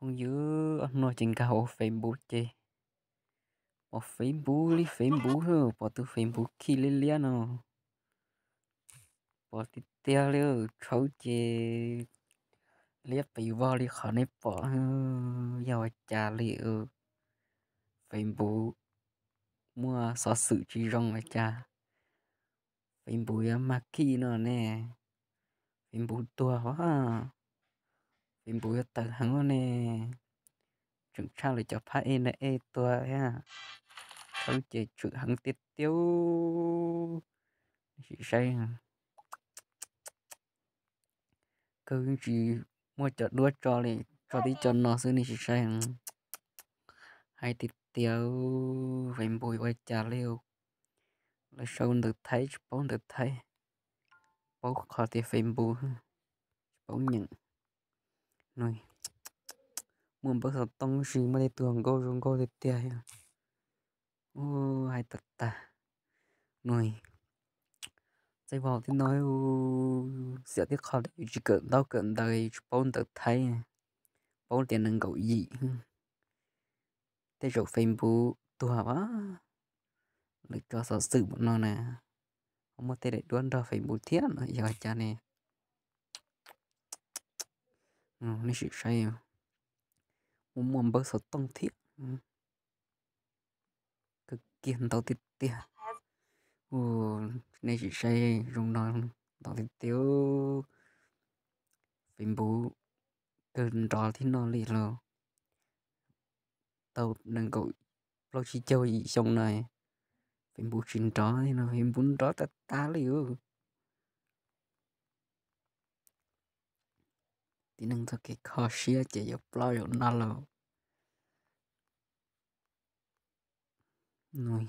con giữ nó chừng cao phim bút chê một phim bút lý phim bút hơ bỏ tu phim bút li lên lia nó bỏ tí tia liu trâu chê lia bị vào lý khó nếp bỏ hơ giao trà liu phim bút mua xó sự chi rong mà cha phim bút mà khi nó nè phim bút tua quá à bên bùi ta hắn nè chúng ta lại cho phá in lại tua ha không chỉ chụp hắn tiết tiêu chị say hả cứ chỉ mua chợ đua cho đi cho đi cho nó xứ này chị say hay tiết tiêu phải bùi quay trả liêu là sau được thấy bóng được thấy bóng khó thì phim bùi bóng nhận nói muốn bắt đầu tông gì mà đi tưởng câu rồi câu thì tiền à ô hay thật ta nói dây vào thì nói sẽ tiếp khó đấy chỉ cần đau cần đời bốn tự thấy bốn tiền năng cầu gì thế rồi facebook tôi quá lịch cho sở sự bọn nó nè không có thể để đoán ra phải bù thiết rồi giờ cha nè. Ờ, nó chỉ say muốn muốn bớt sợ tăng thiết ừ. cực kỳ tao tiết tia ồ này chỉ say rung đòn tao tiết tiêu phim bố cần trò thì nó lì rồi tao đang cậu lo chi thì nó phim bún trò ta ta tí năng thật cái khó xia chỉ dọc lo dọc nó lâu nuôi